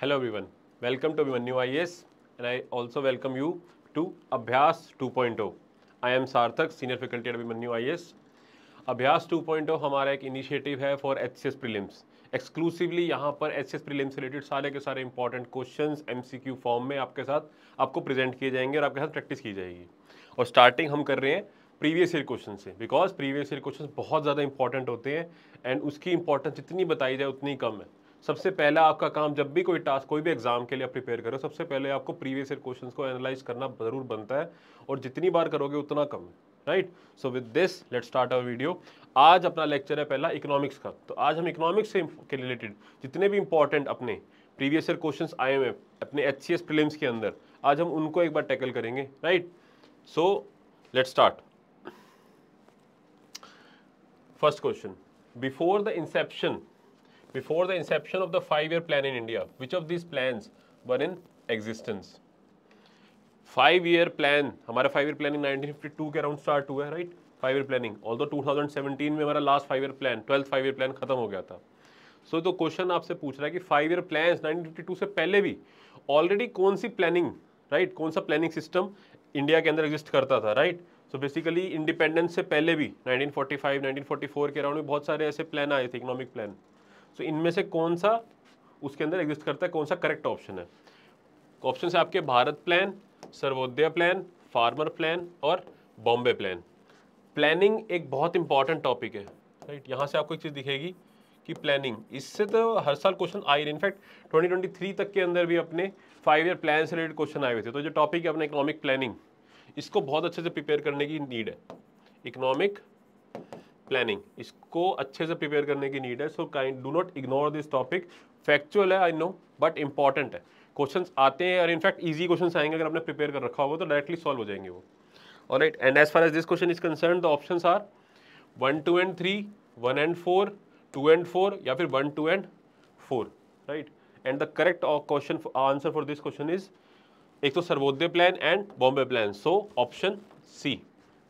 Hello everyone welcome to to Abhimanyu IAS and I also welcome you to Abhyas 2.0. I am Sarthak, Senior Faculty at Abhimanyu IAS. अभ्यास 2.0 हमारा एक initiative है for H C S prelims exclusively यहाँ पर H C S prelims related सारे के सारे important question M C Q form में आपके साथ आपको प्रेजेंट किए जाएंगे और आपके साथ प्रैक्टिस की जाएगी और स्टार्टिंग हम कर रहे हैं प्रीवियस ईयर क्वेश्चन से बिकॉज प्रीवियस ईयर क्वेश्चन बहुत ज़्यादा इंपॉर्टेंट होते हैं एंड उसकी इंपॉर्टेंस जितनी बताई जाए उतनी कम है सबसे पहला आपका काम जब भी कोई टास्क कोई भी एग्जाम के लिए आप प्रिपेयर करो सबसे पहले आपको प्रीवियस ईयर क्वेश्चंस को एनालाइज करना जरूर बनता है और जितनी बार करोगे उतना कम right so with this let start our video आज अपना लेक्चर है पहला इकोनॉमिक्स का तो आज हम इकोनॉमिक्स से के रिलेटेड जितने भी इंपॉर्टेंट अपने प्रीवियस ईयर क्वेश्चन आए हुए अपने एच सी के अंदर आज हम उनको एक बार टैकल करेंगे right so let start first question before the inception before the inception of the five year plan in India which of this plan were in existence five year plan हमारा five year planning nineteen fifty two के around start हुआ है right five year planning all दो seventeen में हमारा last five year plan twelfth five year plan खत्म हो गया था सो तो क्वेश्चन आपसे पूछ रहा है कि five year plan nineteen fifty two से पहले भी ऑलरेडी कौन सी प्लानिंग राइट कौन सा प्लानिंग सिस्टम इंडिया के अंदर एग्जिस्ट करता था राइट सो बेसिकली इंडिपेंडेंस से पहले भी नाइनटीन फोर्टी फाइव 1945, 1944 के अराउंड में बहुत सारे ऐसे प्लान आए थे इकोनॉमिक प्लान सो so, इनमें से कौन सा उसके अंदर एग्जिस्ट करता है कौन सा करेक्ट ऑप्शन है ऑप्शन तो है आपके Bharat plan Sarvodaya plan farmer plan और बॉम्बे प्लान प्लानिंग एक बहुत इंपॉर्टेंट टॉपिक है राइट यहाँ से आपको एक चीज़ दिखेगी कि प्लानिंग इससे तो हर साल क्वेश्चन आए रहे इनफैक्ट 2023 तक के अंदर भी अपने फाइव ईयर प्लान से रिलेटेड क्वेश्चन आए हुए थे तो जो टॉपिक है अपना इकोनॉमिक प्लानिंग इसको बहुत अच्छे से प्रिपेयर करने की नीड है इकोनॉमिक प्लानिंग इसको अच्छे से प्रिपेयर करने की नीड है so kind do not ignore this topic factual है आई नो बट इंपॉर्टेंट है क्वेश्चन आते हैं और इनफैक्ट ईजी क्वेश्चन आएंगे अगर आपने प्रिपेयर कर रखा होगा तो डायरेक्टली सॉल्व हो जाएंगे वो और right and as far as this question is concern the option are one two and three one and four two and four या फिर one two and four right and the correct question answer for this question is एक तो Sarvodaya plan and Bombay plan so option C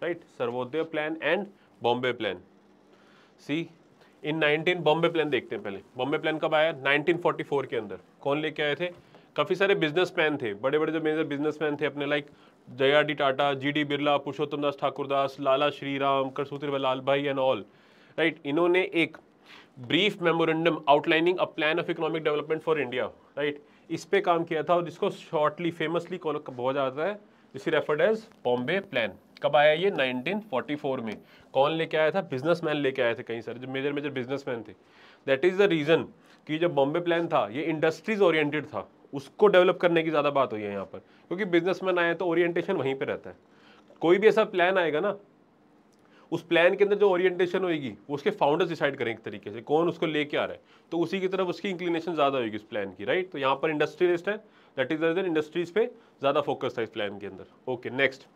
right Sarvodaya plan and Bombay plan C in 19 Bombay plan देखते हैं पहले Bombay plan कब आया 1944 के अंदर कौन लेके आए थे काफ़ी सारे बिजनेसमैन थे बड़े बड़े जो मेजर बिजनेसमैन थे अपने लाइक जया D Tata G D Birla Purushottam Das Thakurdas Lala Shri Ram करसूत्र Lalbhai and all right इन्होंने एक brief memorandum outlining a plan of economic development for India right इस पर काम किया था और जिसको शॉर्टली फेमसली बहुत ज़्यादा है इसी रेफर्ड एज बॉम्बे प्लान कब आया ये 1944 में कौन लेके आया था बिजनेसमैन लेके आए थे कहीं सर जो मेजर मेजर बिजनेसमैन थे दैट इज़ द रीज़न कि जो बॉम्बे प्लान था ये इंडस्ट्रीज ओरिएंटेड था उसको डेवलप करने की ज़्यादा बात हुई है यहाँ पर क्योंकि बिजनेसमैन आए तो ओरिएंटेशन वहीं पर रहता है कोई भी ऐसा प्लान आएगा ना उस प्लान के अंदर जो ओरिएंटेशन होगी वो उसके फाउंडर्स डिसाइड करेंगे एक तरीके से कौन उसको लेके आ रहा है तो उसी की तरफ उसकी इंक्लिनेशन ज़्यादा होगी उस प्लान की राइट तो यहाँ पर इंडस्ट्रियलिस्ट है दैट इज अदर इंडस्ट्रीज पे ज़्यादा फोकस था इस प्लान के अंदर ओके नेक्स्ट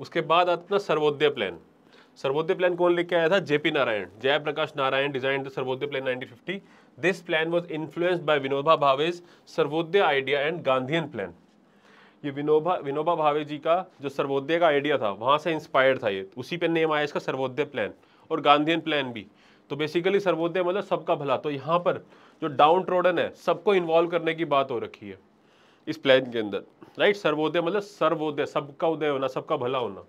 उसके बाद अपना सर्वोदय प्लान सर्वोदय प्लान कौन लेके आया था JP Narayan Jayaprakash Narayan design the Sarvodaya plan 1950 this plan was influenced by Vinoba Bhave's Sarvodaya idea and Gandhian plan ये विनोबा विनोबा भावे जी का जो सर्वोदय का आइडिया था वहाँ से इंस्पायर्ड था ये उसी पे नेम आया इसका सर्वोदय प्लान और गांधीयन प्लान भी तो बेसिकली सर्वोदय मतलब सबका भला तो यहाँ पर जो डाउन ट्रोडन है सबको इन्वॉल्व करने की बात हो रखी है इस प्लान के अंदर राइट सर्वोदय मतलब सर्वोदय सबका उदय होना सबका भला होना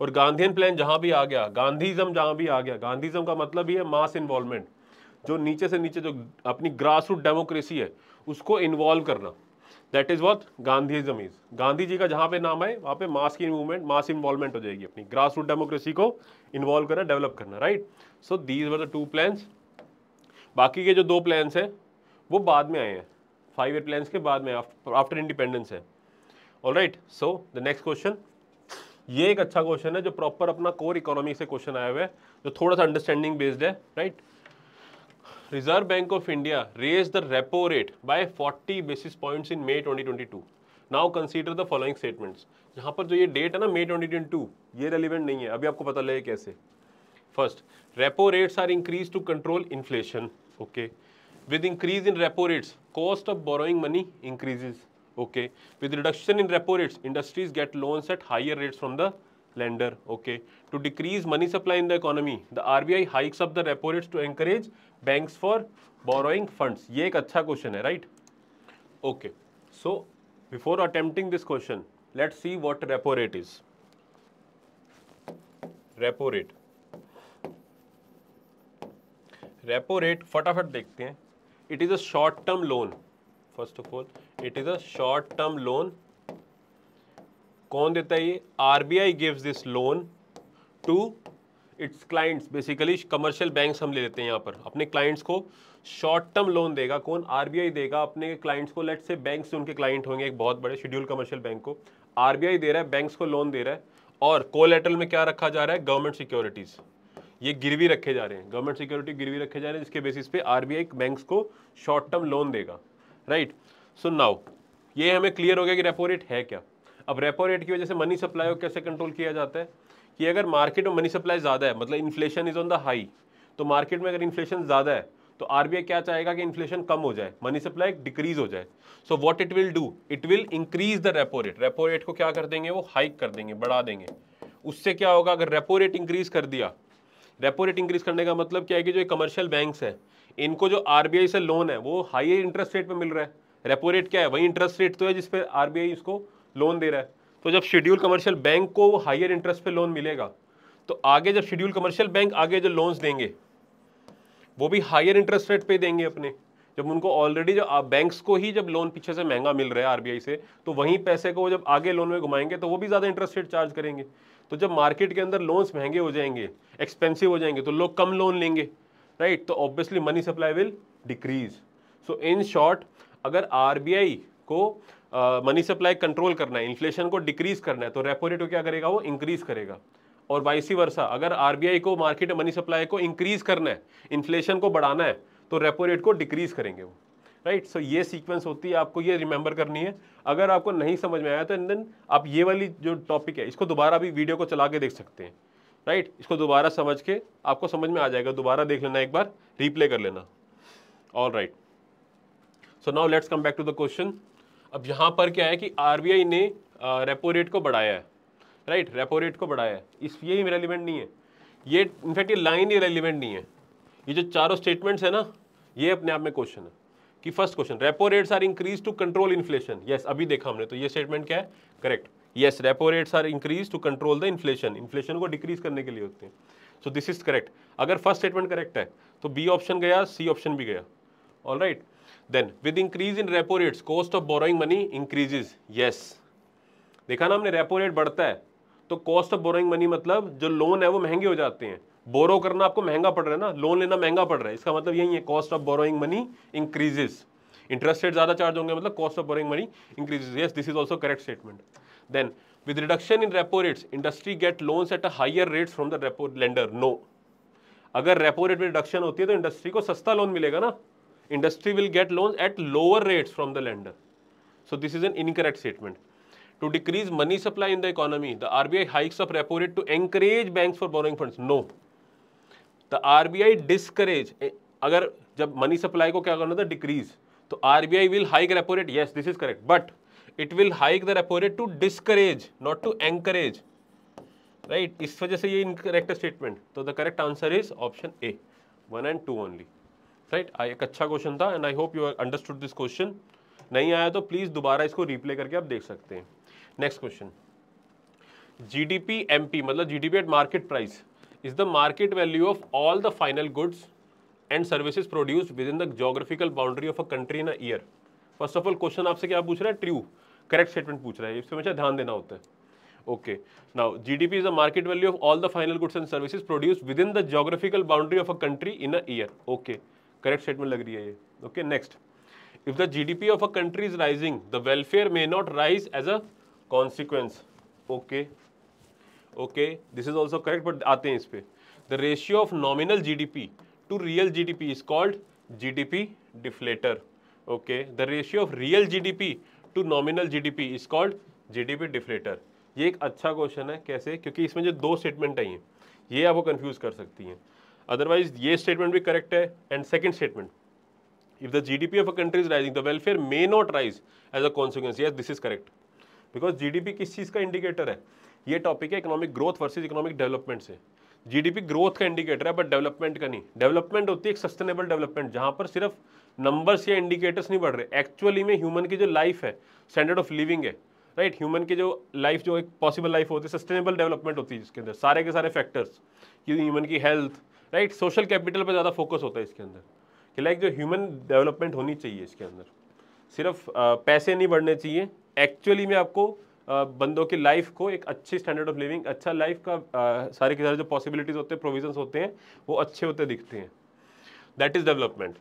और गांधीन प्लान जहाँ भी आ गया गांधीज़म जहाँ भी आ गया गांधीज़म का मतलब ही है मास इन्वॉल्वमेंट जो नीचे से नीचे जो अपनी ग्रास रूट डेमोक्रेसी है उसको इन्वॉल्व करना that is what Gandhism is Gandhi ji का जहाँ पे नाम है वहाँ पे मास की मूवमेंट मास इन्वॉल्वमेंट हो जाएगी अपनी ग्रास रूट डेमोक्रेसी को इन्वॉल्व करना डेवलप करना right so these were the two plans बाकी के जो दो प्लान्स हैं वो बाद में आए हैं फाइव ईयर प्लान के बाद में आफ्टर इंडिपेंडेंस है all right so the next question ये एक अच्छा क्वेश्चन है जो प्रॉपर अपना कोर इकोनॉमी से क्वेश्चन आया हुआ है जो थोड़ा सा अंडरस्टैंडिंग बेस्ड है right Reserve Bank of India raise the repo rate by 40 basis points in May 2022 now consider the following statements यहाँ पर जो ये डेट है ना मे 2022 ये रेलिवेंट नहीं है अभी आपको पता लगे कैसे first repo rates are increase to control inflation okay okay. with increase in repo rates cost of borrowing money increases okay with reduction in repo rates industries get loans at higher rates from the lender okay to decrease money supply in the economy the RBI hikes up the repo rates to encourage banks for borrowing funds ये एक अच्छा question है right okay so before attempting this question let's see what repo rate is repo rate repo rate फटाफट देखते हैं it is a short term loan first of all it is a short term loan कौन देता है ये RBI gives this loan to its clients basically commercial banks हम ले लेते हैं यहाँ पर अपने क्लाइंट्स को शॉर्ट टर्म लोन देगा कौन आरबीआई देगा अपने क्लाइंट्स को लेट से बैंक से उनके क्लाइंट होंगे एक बहुत बड़े शेड्यूल कमर्शियल बैंक को आरबीआई दे रहा है बैंक्स को लोन दे रहा है और कोलेटल में क्या रखा जा रहा है गवर्नमेंट सिक्योरिटीज़ ये गिरवी रखे जा रहे हैं गवर्नमेंट सिक्योरिटी गिरवी रखे जा रहे हैं जिसके बेसिस पे आरबीआई बैंक्स को शॉर्ट टर्म लोन देगा राइट सो नाउ ये हमें क्लियर हो गया कि रेपो रेट है क्या अब रेपो रेट की वजह से मनी सप्लाई को कैसे कंट्रोल किया जाता है कि अगर मार्केट में मनी सप्लाई ज़्यादा है मतलब inflation is on the high तो मार्केट में अगर इन्फ्लेशन ज़्यादा है तो आर क्या चाहेगा कि इन्फ्लेशन कम हो जाए मनी सप्लाई डिक्रीज हो जाए so what it will do it will increase the repo rate repo rate को क्या कर देंगे वो हाइक कर देंगे बढ़ा देंगे उससे क्या होगा अगर रेपो रेट इंक्रीज कर दिया रेपो रेट इंक्रीज करने का मतलब क्या है कि जो कमर्शियल बैंक्स है इनको जो आर से लोन है वो हाई इंटरेस्ट रेट पर मिल रहा है रेपो रेट क्या है वही इंटरेस्ट रेट तो है जिस पर बी इसको लोन दे रहा है तो जब शेड्यूल कमर्शियल बैंक को हायर इंटरेस्ट पे लोन मिलेगा तो आगे जब शेड्यूल कमर्शियल बैंक आगे जो लोन्स देंगे वो भी हायर इंटरेस्ट रेट पे देंगे अपने जब उनको ऑलरेडी जो बैंक्स को ही जब लोन पीछे से महंगा मिल रहा है आरबीआई से तो वहीं पैसे को जब आगे लोन में घुमाएंगे तो वो भी ज़्यादा इंटरेस्ट रेट चार्ज करेंगे तो जब मार्केट के अंदर लोन्स महंगे हो जाएंगे एक्सपेंसिव हो जाएंगे तो लोग कम लोन लेंगे राइट तो obviously money supply will decrease so in short अगर आर को मनी सप्लाई कंट्रोल करना है इन्फ्लेशन को डिक्रीज करना है तो रेपो रेट को क्या करेगा वो इंक्रीज करेगा और वाइसी वर्षा अगर आई को मार्केट मनी सप्लाई को इंक्रीज करना है इन्फ्लेशन को बढ़ाना है तो रेपो रेट को डिक्रीज़ करेंगे वो राइट right? सो so, ये सीक्वेंस होती है आपको ये रिमेंबर करनी है अगर आपको नहीं समझ में आया तो एंड देन आप ये वाली जो टॉपिक है इसको दोबारा भी वीडियो को चला के देख सकते हैं राइट right? इसको दोबारा समझ के आपको समझ में आ जाएगा दोबारा देख लेना एक बार रीप्ले कर लेना all right so now let's come back to the question अब यहाँ पर क्या है कि आर ने रेपो रेट को बढ़ाया है राइट रेपो रेट को बढ़ाया है इस ये ही रेलिवेंट नहीं है ये इनफैक्ट ये लाइन ही रेलिवेंट नहीं है ये जो चारों स्टेटमेंट्स है ना ये अपने आप में क्वेश्चन है कि first question repo rates are increase to control inflation yes अभी देखा हमने तो ये स्टेटमेंट क्या है correct yes repo rates are increase to control the inflation inflation को डिक्रीज करने के लिए होते हैं सो दिस इज करेक्ट अगर फर्स्ट स्टेटमेंट करेक्ट है तो बी ऑप्शन गया सी ऑप्शन भी गया all right then with increase in repo rates cost of borrowing money increases yes देखा ना हमने रेपो रेट बढ़ता है तो कॉस्ट ऑफ बोरोइंग मनी मतलब जो लोन है वो महंगे हो जाते हैं बोरो करना आपको महंगा पड़ रहा है ना लोन लेना महंगा पड़ रहा है इसका मतलब यही है cost of borrowing money increases interest rate ज़्यादा चार्ज होंगे मतलब cost of borrowing money increases yes this is also correct statement then with reduction in repo rates industry get loans at a higher rates from the repo lender no अगर repo rate में reduction होती है तो industry को सस्ता loan मिलेगा ना industry will get loans at lower rates from the lender so this is an incorrect statement to decrease money supply in the economy the rbi hikes up repo rate to encourage banks for borrowing funds no the RBI discourage अगर जब money supply को क्या करना था decrease तो RBI will hike repo rate yes this is correct but it will hike the repo rate to discourage not to encourage right इस वजह से ये इनकरेक्ट स्टेटमेंट तो the correct answer is option A one and two only right I एक अच्छा क्वेश्चन था and I hope you understood this question नहीं आया तो प्लीज़ दोबारा इसको रिप्ले करके आप देख सकते हैं नेक्स्ट क्वेश्चन जीडीपी एमपी मतलब GDP at market price the market value of all the final goods and and produce within the geographical boundary of a country in a year first of all question आपसे क्या पूछ रहा है true correct statement पूछ रहा है इस पर हमेशा ध्यान देना होता है okay now GDP is the market value of all the final goods and services produce within the geographical boundary of a country in a year okay correct statement लग रही है ये okay next if the GDP of a country is rising the welfare may not rise as a consequence okay okay this is also correct but आते हैं इस पर the ratio of nominal G D P to real G D P is called G D P deflator okay the ratio of real G D P to nominal G D P is called G D P deflator ये एक अच्छा question है कैसे क्योंकि इसमें जो दो statement आई हैं ये आपको कंफ्यूज कर सकती हैं अदरवाइज ये स्टेटमेंट भी करेक्ट है and second statement if the G D P of a country is rising the welfare may not rise as a consequence ये this is correct because G D P किस चीज़ का indicator है ये topic है economic growth versus economic development से GDP growth का indicator है बट डेवलपमेंट का नहीं डेवलपमेंट होती है एक सस्टेनेबल डेवलपमेंट जहाँ पर सिर्फ नंबर्स या इंडिकेटर्स नहीं बढ़ रहे एक्चुअली में ह्यूमन की जो लाइफ है स्टैंडर्ड ऑफ लिविंग है राइट right? ह्यूमन की जो लाइफ जो एक पॉसिबल लाइफ होती है सस्टेनेबल डेवलपमेंट होती है इसके अंदर सारे के सारे फैक्टर्स कि ह्यूमन की हेल्थ राइट सोशल कैपिटल पर ज़्यादा फोकस होता है इसके अंदर कि लाइक जो ह्यूमन डेवलपमेंट होनी चाहिए इसके अंदर सिर्फ पैसे नहीं बढ़ने चाहिए एक्चुअली में आपको बंदों की लाइफ को एक अच्छी स्टैंडर्ड ऑफ लिविंग अच्छा लाइफ का आ, सारे के सारे जो पॉसिबिलिटीज होते हैं प्रोविजन होते हैं वो अच्छे होते दिखते हैं that is development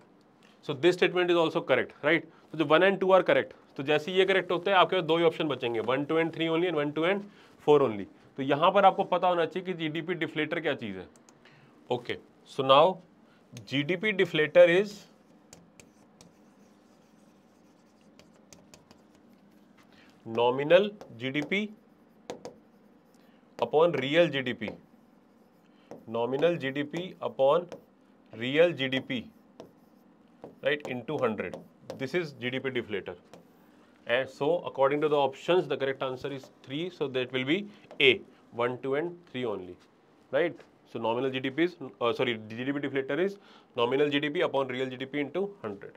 so this statement is also correct right तो जो one and two are correct तो जैसे ये करेक्ट होते हैं आपके पास दो ही ऑप्शन बचेंगे one two and three only and one two and four only तो यहाँ पर आपको पता होना चाहिए कि जीडीपी डिफ्लेटर क्या चीज़ है okay so now GDP deflator is nominal GDP upon real GDP nominal GDP upon real GDP right into 100 this is GDP deflator and so according to the options the correct answer is 3 so that will be A 1 2 and 3 only right so nominal GDP is uh, sorry GDP deflator is nominal GDP upon real GDP into 100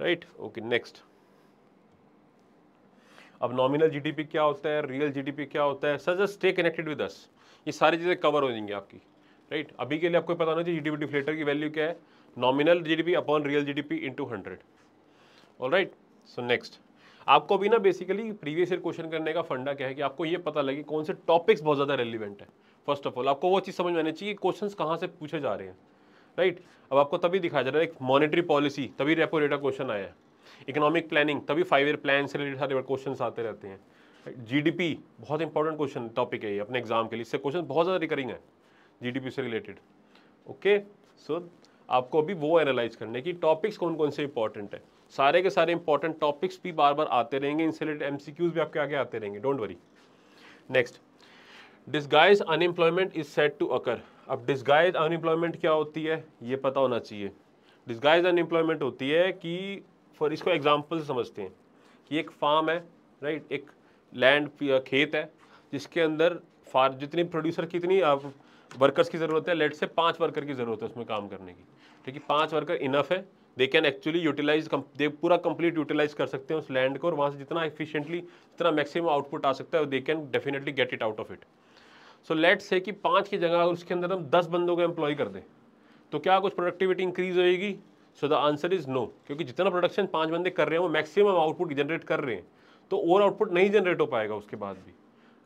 right okay next अब nominal GDP क्या होता है real GDP क्या होता है sir just stay connected with us ये सारी चीज़ें कवर हो जाएंगी आपकी राइट right? अभी के लिए आपको पता होना चाहिए जीडीपी डिफ्लेटर की वैल्यू क्या है nominal GDP upon real GDP into hundred all right so next आपको अभी ना बेसिकली प्रीवियस ईयर क्वेश्चन करने का फंडा क्या है कि आपको ये पता लगे कौन से टॉपिक्स बहुत ज़्यादा रेलिवेंट है फर्स्ट ऑफ ऑल आपको वो चीज़ समझ में आनी चाहिए क्वेश्चन कहाँ से पूछे जा रहे हैं राइट right? अब आपको तभी दिखाया जा रहा है एक मॉनिटरी पॉलिसी तभी रेपो रेट का क्वेश्चन आया है इकोनॉमिक प्लानिंग तभी फाइव ईयर प्लान से रिलेटेड सारे क्वेश्चन आते रहते हैं जीडीपी बहुत इंपॉर्टेंट क्वेश्चन टॉपिक है ये अपने एग्जाम के लिए इससे क्वेश्चन बहुत ज़्यादा रिकरिंग है जीडीपी से रिलेटेड ओके सो आपको अभी वो एनालाइज करने की टॉपिक्स कौन कौन से इंपॉर्टेंट है सारे के सारे इंपॉर्टेंट टॉपिक्स भी बार बार आते रहेंगे इनसे रिलेटेड एम भी आपके आगे आते रहेंगे don't worry next disguise unemployment is set to occur अब डिस्गाइज अनएम्प्लॉयमेंट क्या होती है ये पता होना चाहिए डिस्गाइज अनएम्प्लॉयमेंट होती है कि फॉर इसको एग्जाम्पल समझते हैं कि एक फार्म है राइट एक लैंड खेत है जिसके अंदर फार जितनी प्रोड्यूसर की इतनी वर्कर्स की ज़रूरत है लेट से पाँच वर्कर की ज़रूरत है उसमें काम करने की ठीक है पाँच वर्कर इनफ है दे कैन एक्चुअली यूटिलाइज दे पूरा कंप्लीट यूटिलाइज कर सकते हैं उस लैंड को और वहाँ से जितना एफिशिएंटली जितना मैक्सिमम आउटपुट आ सकता है they can definitely get it out of it so let's say कि पाँच की जगह उसके अंदर हम दस बंदों को एम्प्लॉय कर दें तो क्या कुछ प्रोडक्टिविटी इंक्रीज होएगी so the answer is no क्योंकि जितना प्रोडक्शन पाँच बंदे कर रहे हैं वो मैक्सिमम आउटपुट जनरेट कर रहे हैं तो ओवर आउटपुट नहीं जनरेट हो पाएगा उसके बाद भी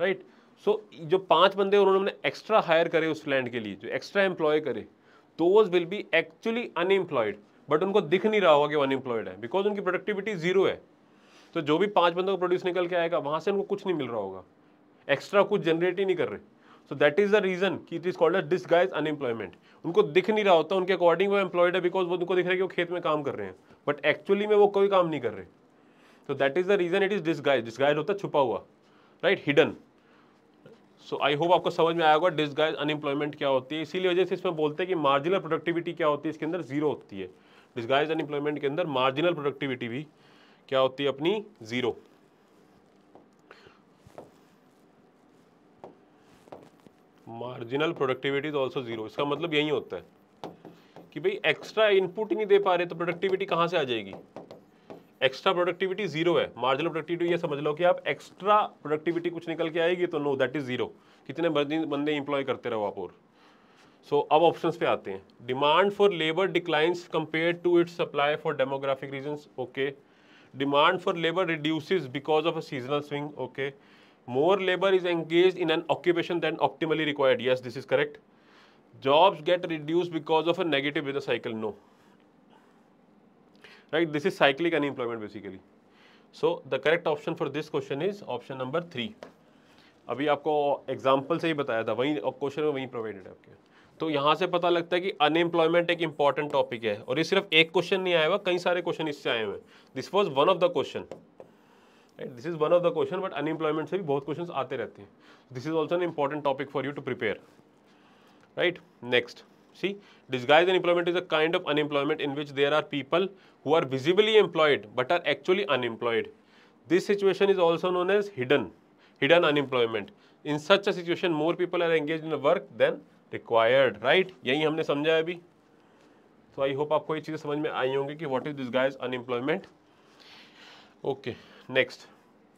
राइट right? सो so, जो पाँच बंदे उन्होंने एक्स्ट्रा हायर करे उस लैंड के लिए जो एक्स्ट्रा एम्प्लॉय करे तो will be actually unemployed but उनको दिख नहीं रहा होगा कि अनएम्प्लॉयड है बिकॉज उनकी प्रोडक्टिविटी जीरो है तो जो भी पाँच बंदों का प्रोड्यूस निकल के आएगा वहाँ से उनको कुछ नहीं मिल रहा होगा एक्स्ट्रा कुछ जनरेट ही नहीं कर रहे so that is the reason की it is called a disguise unemployment उनको दिख नहीं रहा होता उनके अकॉर्डिंग वो एम्प्लॉयड है बिकॉज वो उनको दिख रहा है कि वो खेत में काम कर रहे हैं बट एक्चुअली में वो कोई काम नहीं कर रहे तो that is the reason it is disguise disguise होता छुपा हुआ right hidden so I hope आपको समझ में आया होगा डिसगाइज अनएम्प्लॉयमेंट क्या होती है इसीलिए वजह से इसमें बोलते हैं कि मार्जिनल प्रोडक्टिविटी क्या होती है इसके अंदर जीरो होती है डिसगाइज अनएम्प्लॉयमेंट के अंदर मार्जिनल प्रोडक्टिविटी भी क्या होती है अपनी जीरो मार्जिनल प्रोडक्टिविटी तो ऑल्सो जीरो इसका मतलब यही होता है कि भाई एक्स्ट्रा इनपुट ही नहीं दे पा रहे तो प्रोडक्टिविटी कहाँ से आ जाएगी एक्स्ट्रा प्रोडक्टिविटी जीरो है मार्जिनल प्रोडक्टिविटी ये समझ लो कि आप एक्स्ट्रा प्रोडक्टिविटी कुछ निकल के आएगी तो नो दैट इज़ जीरो कितने बंदे इंप्लॉय करते रहो आप और सो so, अब ऑप्शन पे आते हैं demand for labour declines compare to its supply for demographic reason okay demand for labour reduces because of a seasonal swing okay more labor is engaged in an occupation than optimally required yes this is correct jobs get reduced because of a negative business cycle no right this is cyclic unemployment basically so the correct option for this question is option number three अभी आपको example से ही बताया था वहीं question में वहीं provided है आपके तो यहाँ से पता लगता है कि अनएम्प्लॉयमेंट एक इंपॉर्टेंट टॉपिक है और ये सिर्फ एक क्वेश्चन नहीं आया हुआ कई सारे क्वेश्चन इससे आए हुए हैं this was one of the question right this is one of the question but unemployment से भी बहुत क्वेश्चन आते रहते हैं this is also an important topic for you to prepare right next see disguise employment is a kind of unemployment in which there are people who are visibly employed but are actually unemployed this situation is also known as hidden hidden unemployment in such a situation more people are engage in work than required right यही हमने समझा अभी तो आई hope आपको ये चीज़ें समझ में आई होंगी कि what is this guys unemployment okay okay. Next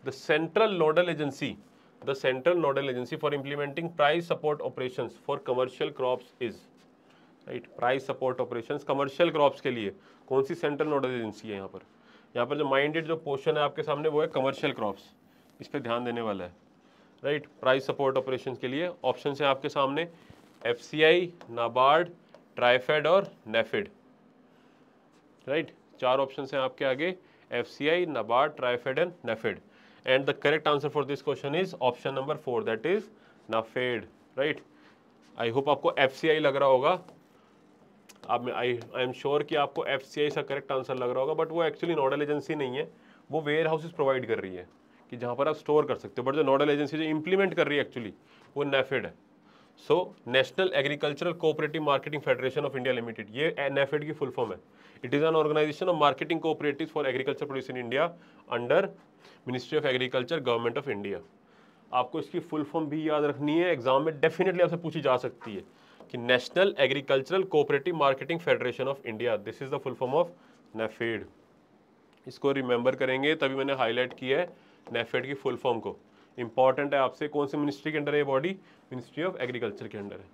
the central nodal agency the central nodal agency for implementing price support operation for commercial crop is right price support operation commercial crops के लिए कौन C central nodal agency है यहाँ पर यहाँ पर जो minded जो पोर्शन है आपके सामने वो है कमर्शियल क्रॉप्स इस पर ध्यान देने वाला है राइट प्राइस सपोर्ट ऑपरेशन के लिए ऑप्शन है आपके सामने F C I NABARD TRIFED और नेफेड राइट चार ऑप्शन हैं आपके आगे F C I NABARD TRIFED and NAFED and the correct answer for this question is option number four that is NAFED right I hope आपको एफ सी आई लग रहा होगा आप आई आई एम श्योर कि आपको एफ सी आई सा करेक्ट आंसर लग रहा होगा बट वो एक्चुअली नोडल एजेंसी नहीं है वो वेयर हाउसेज प्रोवाइड कर रही है कि जहाँ पर आप स्टोर कर सकते हो बट जो नोडल एजेंसी जो इम्प्लीमेंट कर रही है एक्चुअली वो नेफेड e है so national agricultural cooperative marketing federation of India limited ये एनएफेड की फुल फॉर्म है it is an organization of marketing cooperative for agriculture produce in India under ministry of agriculture government of India आपको इसकी full form भी याद रखनी है exam में डेफिनेटली आपसे पूछी जा सकती है कि national agricultural cooperative marketing federation of India this is the full form of NAFED इसको रिमेंबर करेंगे तभी मैंने हाईलाइट किया है नेफेड की फुल फॉर्म को इंपॉर्टेंट है आपसे कौन से मिनिस्ट्री के अंडर है बॉडी मिनिस्ट्री ऑफ एग्रीकल्चर के अंडर है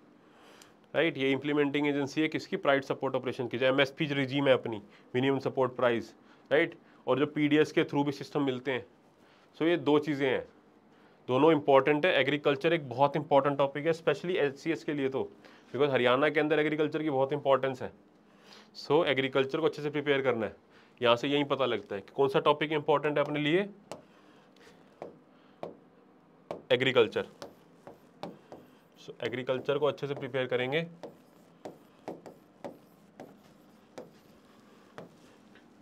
राइट ये इंप्लीमेंटिंग एजेंसी है किसकी प्राइड सपोर्ट ऑपरेशन की जाए एम एस रिजीम है अपनी मिनिमम सपोर्ट प्राइस राइट और जो पी के थ्रू भी सिस्टम मिलते हैं सो ये दो चीज़ें हैं दोनों इंपॉर्टेंट है एग्रीकल्चर एक बहुत इंपॉर्टेंट टॉपिक है स्पेशली एच के लिए तो बिकॉज हरियाणा के अंदर एग्रीकल्चर की बहुत इंपॉर्टेंस है सो so, एग्रीकल्चर को अच्छे से प्रिपेयर करना है यहाँ से यही पता लगता है कि कौन सा टॉपिक इंपॉर्टेंट है अपने लिए एग्रीकल्चर सो एग्रीकल्चर को अच्छे से प्रिपेयर करेंगे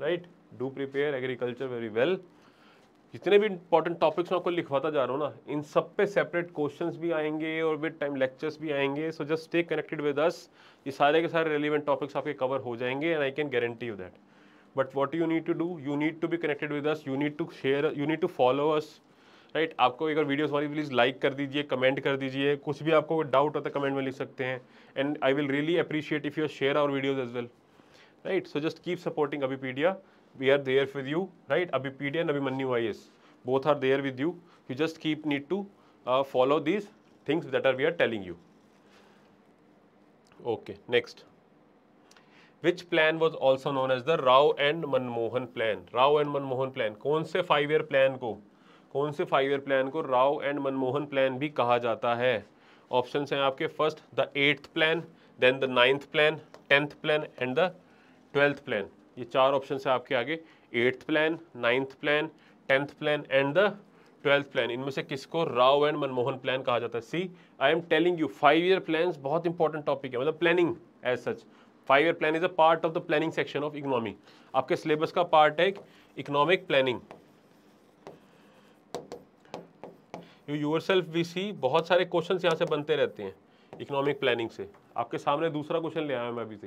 right do prepare agriculture very well जितने भी इंपॉर्टेंट टॉपिक्स मैं आपको लिखवाता जा रहा हूँ ना इन सब पे सेपरेट क्वेश्चंस भी आएंगे और विद टाइम लेक्चर्स भी आएंगे so just stay connected with us ये सारे के सारे रेलिवेंट टॉपिक्स आपके कवर हो जाएंगे and I can guarantee you that but what you need to do you need to be connected with us you need to share you need to follow us right आपको एक और video sorry please like कर दीजिए comment कर दीजिए कुछ भी आपको डाउट होता है कमेंट में लिख सकते हैं and I will really appreciate if you share our videos as well right so just keep supporting Abhipedia we are there with you right Abhipedia and Abhimanyu I S both are there with you you just keep need to follow these things that are we are telling you okay next which plan was also known as the rao and manmohan plan rao and manmohan plan कौन से five year plan को कौन से five year plan को Rao and Manmohan plan भी कहा जाता है ऑप्शन हैं आपके first the eighth plan then the ninth plan tenth plan and the twelfth plan ये चार ऑप्शन है आपके आगे eighth plan ninth plan tenth plan and the twelfth plan इनमें से किसको राव एंड मनमोहन प्लान कहा जाता है see I am telling you five year plan बहुत इंपॉर्टेंट टॉपिक है मतलब planning as such five year plan is a part of the planning section of economy आपके सिलेबस का पार्ट है economic planning you yourself we see बहुत सारे question यहाँ से बनते रहते हैं इकोनॉमिक प्लानिंग से आपके सामने दूसरा क्वेश्चन ले आया मैं अभी से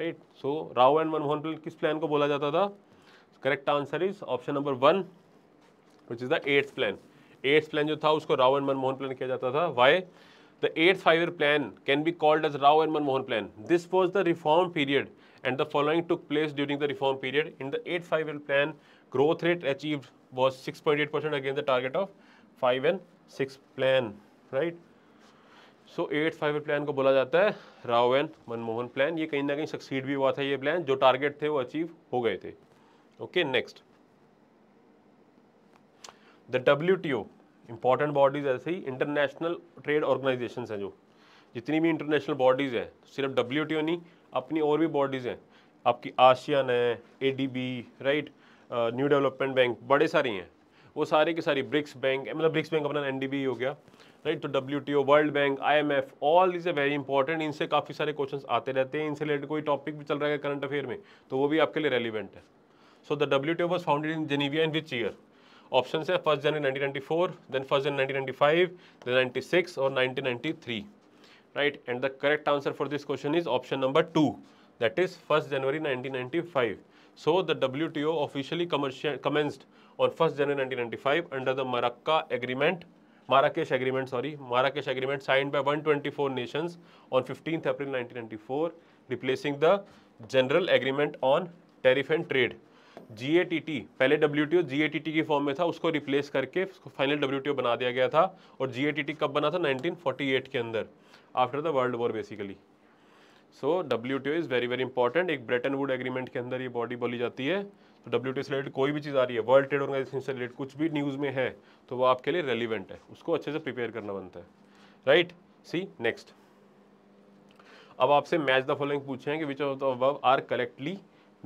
right so Rao and Manmohan plan किस प्लान को बोला जाता था correct answer is option number one which is the eighth plan eighth plan जो था उसको राव एंड मनमोहन प्लान किया जाता था why the eighth five year plan can be called as Rao and Manmohan plan this was the reform period and the following took place during the reform period. In the plan growth rate achieve was six point eight percent again the target of five and six plan right so eight five plan को बोला जाता है Rao and Manmohan plan ये कहीं ना कहीं succeed भी हुआ था ये प्लान जो टारगेट थे वो अचीव हो गए थे okay next the W T O important bodies ऐसे ही इंटरनेशनल ट्रेड ऑर्गेनाइजेशन हैं जो जितनी भी इंटरनेशनल बॉडीज़ हैं सिर्फ डब्ल्यू टी ओ नहीं अपनी और भी बॉडीज़ हैं आपकी आशियान है A D B right new development bank बड़े सारी हैं वो सारे के सारी ब्रिक्स बैंक मतलब ब्रिक्स बैंक अपना एन हो गया राइट तो W T O world bank I M F all is a very important इनसे काफ़ी सारे क्वेश्चन आते रहते हैं इनसे रिलेटेड कोई टॉपिक भी चल रहा है करंट अफेयर में तो वो भी आपके लिए रेलिवेंट है so the W T O was founded in Geneva in which year option है first January nineteen ninety four then first January nineteen ninety five then ninety six और nineteen ninety three right and the correct answer for this question is option number two that is first January nineteen ninety five So the WTO officially commenced on 1st January 1995 under the Marakka Agreement, Marrakesh Agreement, sorry, Marrakesh Agreement signed by 124 nations on 15th April 1994, replacing the General Agreement on Tariff and Trade. जी पहले W T की form में था उसको replace करके final W बना दिया गया था और जी कब बना था 1948 के अंदर after the world war basically so W T O is very very important एक ब्रेटन वुड एग्रीमेंट के अंदर ये बॉडी बोली जाती है तो डब्ल्यू टी से रिलेटेड कोई भी चीज़ आ रही है वर्ल्ड ट्रेड ऑर्गेनाइजेशन से रिलेटेड कुछ भी न्यूज़ में है तो वो आपके लिए रेलिवेंट है उसको अच्छे से प्रिपेयर करना बनता है राइट सी नेक्स्ट अब आपसे मैच द फॉलोइंग पूछे हैं कि which of the above are correctly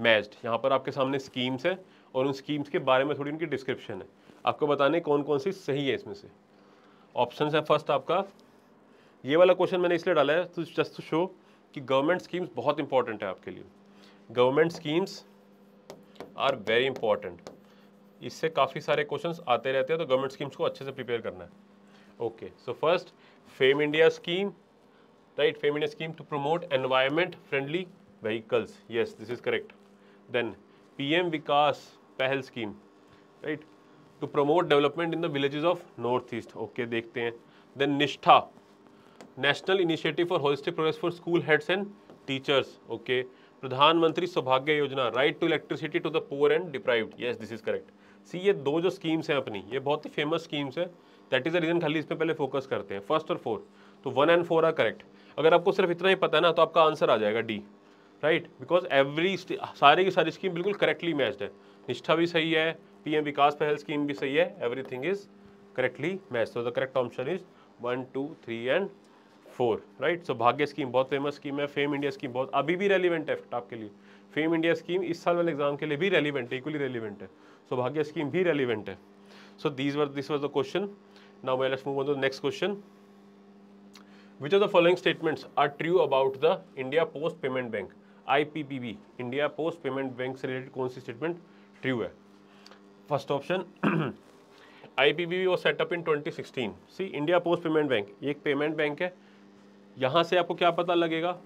matched यहाँ पर आपके सामने स्कीम्स हैं और उन स्कीम्स के बारे में थोड़ी उनकी डिस्क्रिप्शन है आपको बताने कौन कौन सी सही है इसमें से ऑप्शन है फर्स्ट आपका ये वाला क्वेश्चन मैंने इसलिए डाला है जस्ट टू शो कि गवर्नमेंट स्कीम्स बहुत इंपॉर्टेंट है आपके लिए government schemes are very important इससे काफ़ी सारे क्वेश्चन आते रहते हैं तो गवर्नमेंट स्कीम्स को अच्छे से प्रिपेयर करना है okay so first FAME India scheme right FAME India scheme to promote environment friendly this is correct then P M Vikas Pahal scheme right to promote development in the villages of north east okay देखते हैं देन NISHTHA national initiative for holistic progress for school heads and teachers okay Pradhan Mantri Saubhagya Yojana right to electricity to the poor and deprived yes this is correct see ये दो जो schemes हैं अपनी ये बहुत ही फेमस स्कीम्स है दैट इज़ द रीज़न खाली इस पर पहले फोकस करते हैं फर्स्ट और फोर तो one and four are correct अगर आपको सिर्फ इतना ही पता है ना तो आपका आंसर आ जाएगा डी राइट बिकॉज एवरी सारी की सारी स्कीम बिल्कुल करेक्टली मैच्ड है निष्ठा भी सही है पीएम विकास पहल स्कीम भी सही है एवरीथिंग इज करेक्टली मैच तो the correct option is one two three and four right so Bhagya scheme बहुत फेमस स्कीम है फेम इंडिया स्कीम बहुत अभी भी रेलिवेंट है आपके लिए फेम इंडिया स्कीम इस साल वाले एग्जाम के लिए भी रेलिवेंट है इक्वली रेलिवेंट है सो भाग्य स्कीम भी रेलिवेंट है so this were this was the question now well move on the next question which are the following statements are true about the India Post Payment Bank I P B India Post Payment Bank से related कौन सी statement true है first option I P B वो setup in twenty sixteen सी India Post Payment Bank ये एक payment bank है यहां से आपको क्या पता लगेगा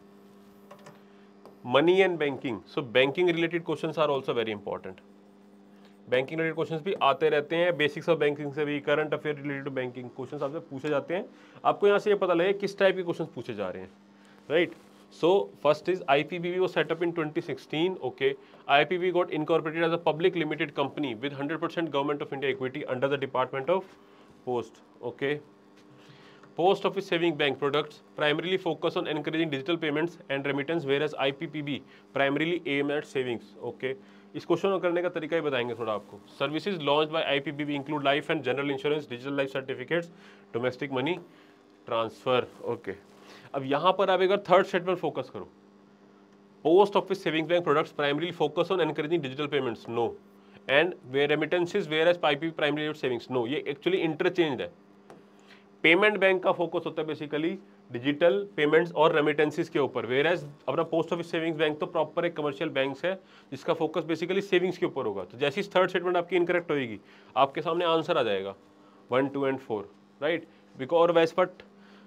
money and banking so banking related questions are also very important banking related questions भी आते रहते हैं बेसिक्स ऑफ बैंकिंग से भी current affair related banking question आपसे पूछे जाते हैं आपको यहां से यह पता लगे किस टाइप के क्वेश्चन पूछे जा रहे हैं right so first is I P B was setup in 2016 okay I P B got incorporated as a public limited company with 100% government of India equity under the department of post okay Post Office Saving Bank products primarily focus on encouraging digital payments and remittance whereas IPPB primarily aim at savings. Okay. इस question को करने का तरीका ही बताएंगे थोड़ा आपको services launch by IPPB include life and general insurance digital life certificates domestic money transfer okay अब यहाँ पर आप एक बार थर्ड पर फोकस करो post office saving bank products primarily focus on encouraging digital payments no and way remittances where as P primary savings no ये actually interchange है पेमेंट बैंक का फोकस होता है बेसिकली डिजिटल पेमेंट्स और remittances के ऊपर where as अपना post office savings bank तो प्रॉपर एक कमर्शियल बैंक है जिसका फोकस बेसिकली सेविंग्स के ऊपर होगा तो जैसी थर्ड स्टेटमेंट आपकी इनकरेक्ट होगी आपके सामने आंसर आ जाएगा one two and four right because और वैस बट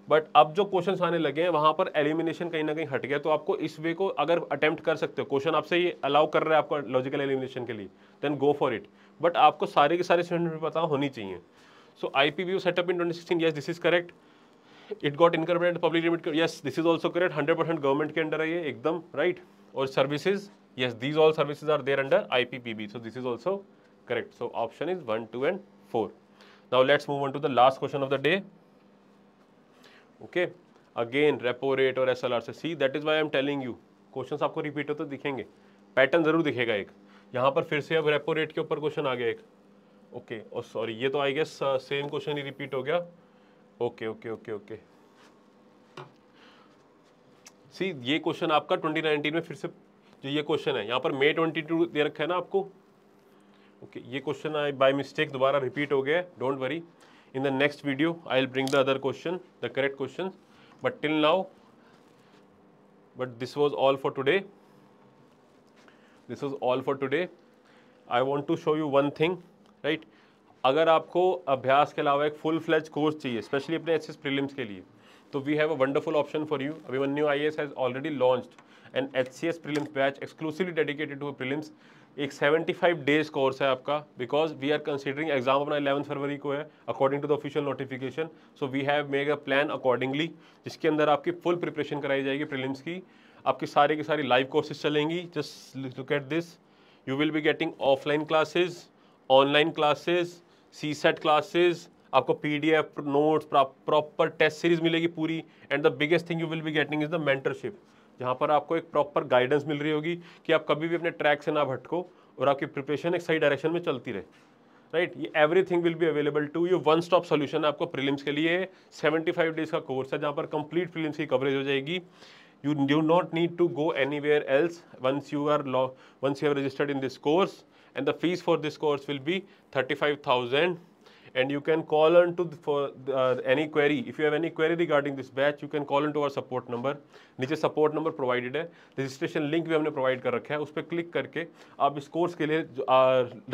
बट अब जो क्वेश्चन आने लगे हैं वहाँ पर एलिमिनेशन कहीं ना कहीं हट गया तो आपको इस वे को अगर अटैम्प्ट कर सकते हो क्वेश्चन आपसे ये अलाउ कर रहा है आपको लॉजिकल एलिमिनेशन के लिए then go for it but आपको सारे के सारे स्टूडेंट पता होनी चाहिए So ipv was set up in 2016, yes, this is correct. It got incorporated public limited, yes, this is also correct. 100% government ke under hai ये एकदम right. or services, yes, these all services are there under IPPB. So this is also correct. So option is 1, 2 and 4. Now let's move on to the last question of the day. Okay. Again, repo rate or SLR see that is why I am telling you. Questions आपको repeat होते दिखेंगे. Pattern जरूर दिखेगा एक यहाँ पर फिर से अब रेपो रेट के ऊपर क्वेश्चन आ गया एक ओके और सॉरी ये तो आई गेस सेम क्वेश्चन ही रिपीट हो गया okay okay okay okay see ये क्वेश्चन आपका 2019 में फिर से जो ये क्वेश्चन है यहाँ पर मे 22 दे रखा है ना आपको ओके okay, ये क्वेश्चन आई बाय मिस्टेक दोबारा रिपीट हो गया don't worry in the next video I will bring the other question the correct question but till now but this was all for today this was all for today I want to show you one thing right अगर आपको अभ्यास के अलावा एक full fledged course चाहिए specially अपने H S prelims के लिए तो we have a wonderful option for you Abhimanyu I S has already launched an H C S prelims batch exclusively dedicated to prelims एक 75 डेज कोर्स है आपका because we are considering exam अपना eleven फरवरी को है according to the official notification so we have make a plan accordingly जिसके अंदर आपकी फुल प्रिपरेशन कराई जाएगी प्रिलिम्स की आपकी सारी की सारी लाइव कोर्सेज चलेंगी just look at this you will be getting offline classes online classes CSAT classes आपको P D F notes proper test series मिलेगी पूरी and the biggest thing you will be getting is the mentorship जहाँ पर आपको एक proper guidance मिल रही होगी कि आप कभी भी अपने ट्रैक से ना भटको और आपकी प्रिपरेशन एक सही डायरेक्शन में चलती रहे राइट ये एवरी थिंग विल भी available to you one stop solution आपको प्रिलिम्स के लिए सेवेंटी फाइव डेज का कोर्स है जहाँ पर कंप्लीट प्रीलिम्स की कवरेज हो जाएगी you not need to go anywhere else once you are law once you are registered in this course and the fees for this course will be 35,000 and you can call on to for uh, any query if you have any query regarding this batch you can call on to our support number niche support number provided hai registration link भी हमने provide kar rakha hai us pe click karke aap is course के लिए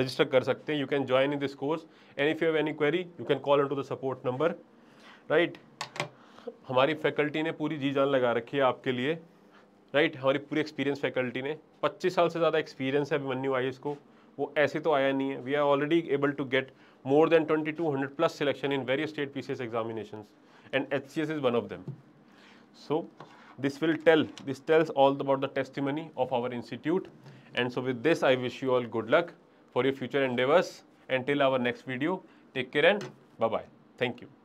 register kar sakte hain you can join in this course and if you have any query you can call on to the support number right हमारी faculty ने पूरी जी जान लगा रखी है आपके लिए राइट right? हमारी पूरी एक्सपीरियंस फैकल्टी ने 25 साल से ज़्यादा एक्सपीरियंस है अभिमन्यू आई को वो ऐसे तो आया नहीं है we are already able to get more than twenty two hundred plus selection in various state P C S examination and H C S is one of them so this will tell this tells all about the testimony of our institute and so with this I wish you all good luck for your future endeavours and till our next video take care and bye bye thank you